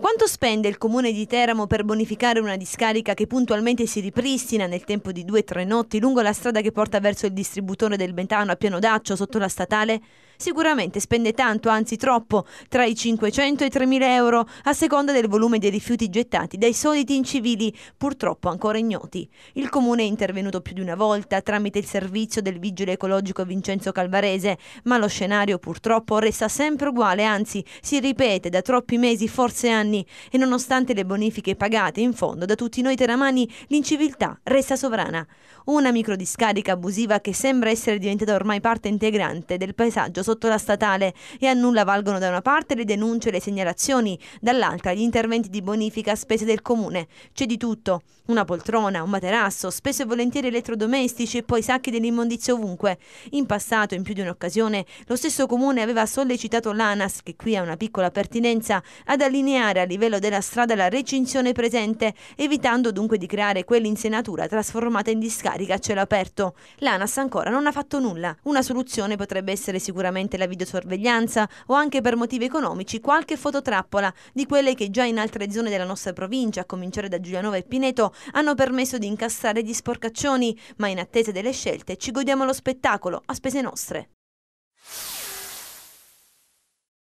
Ma quanto spende il comune di Teramo per bonificare una discarica che puntualmente si ripristina nel tempo di due o tre notti lungo la strada che porta verso il distributore del Bentano a piano d'accio sotto la statale? Sicuramente spende tanto, anzi troppo, tra i 500 e i 3.000 euro, a seconda del volume dei rifiuti gettati dai soliti incivili, purtroppo ancora ignoti. Il comune è intervenuto più di una volta tramite il servizio del vigile ecologico Vincenzo Calvarese, ma lo scenario purtroppo resta sempre uguale, anzi si ripete da troppi mesi, forse anni, anni e nonostante le bonifiche pagate in fondo da tutti noi teramani, l'inciviltà resta sovrana. Una microdiscarica abusiva che sembra essere diventata ormai parte integrante del paesaggio sotto la statale e a nulla valgono da una parte le denunce e le segnalazioni, dall'altra gli interventi di bonifica a spese del comune. C'è di tutto, una poltrona, un materasso, spesso e volentieri elettrodomestici e poi sacchi dell'immondizia ovunque. In passato, in più di un'occasione, lo stesso comune aveva sollecitato l'ANAS, che qui ha una piccola pertinenza, ad allineare eliminare a livello della strada la recinzione presente, evitando dunque di creare quell'insenatura trasformata in discarica a cielo aperto. L'ANAS ancora non ha fatto nulla. Una soluzione potrebbe essere sicuramente la videosorveglianza o anche per motivi economici qualche fototrappola di quelle che già in altre zone della nostra provincia, a cominciare da Giulianova e Pineto, hanno permesso di incassare gli sporcaccioni, ma in attesa delle scelte ci godiamo lo spettacolo a spese nostre.